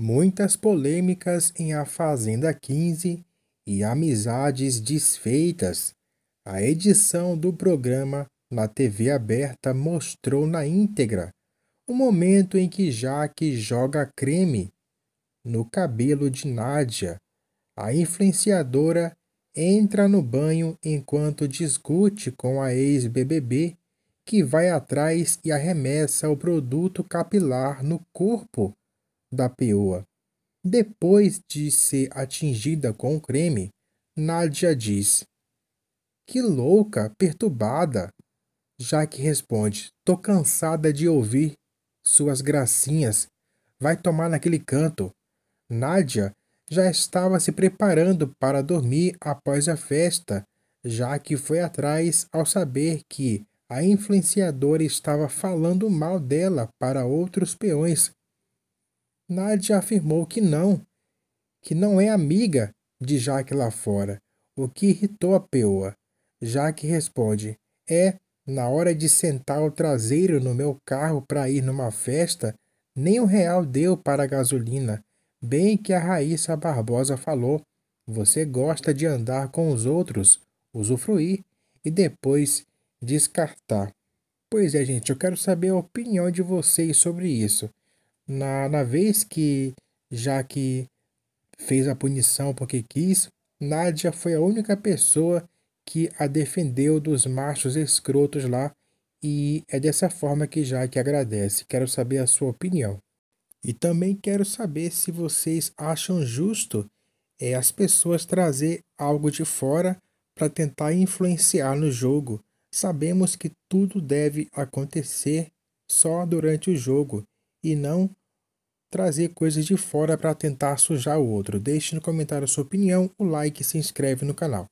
muitas polêmicas em A Fazenda 15 e amizades desfeitas, a edição do programa na TV aberta mostrou na íntegra o momento em que Jaque joga creme no cabelo de Nádia. A influenciadora entra no banho enquanto discute com a ex-BBB que vai atrás e arremessa o produto capilar no corpo da peoa. Depois de ser atingida com o creme, Nádia diz: Que louca, perturbada! Já que responde: Tô cansada de ouvir suas gracinhas. Vai tomar naquele canto. Nádia já estava se preparando para dormir após a festa, já que foi atrás ao saber que a influenciadora estava falando mal dela para outros peões Nadia afirmou que não, que não é amiga de Jack lá fora, o que irritou a peoa. Jack responde: É, na hora de sentar o traseiro no meu carro para ir numa festa, nem um real deu para a gasolina. Bem que a Raíssa Barbosa falou: Você gosta de andar com os outros, usufruir e depois descartar. Pois é, gente, eu quero saber a opinião de vocês sobre isso na, na vez que Jaque fez a punição porque quis, Nádia foi a única pessoa que a defendeu dos machos escrotos lá e é dessa forma que Jaque agradece. Quero saber a sua opinião. E também quero saber se vocês acham justo é, as pessoas trazer algo de fora para tentar influenciar no jogo. Sabemos que tudo deve acontecer só durante o jogo e não trazer coisas de fora para tentar sujar o outro. Deixe no comentário a sua opinião, o like e se inscreve no canal.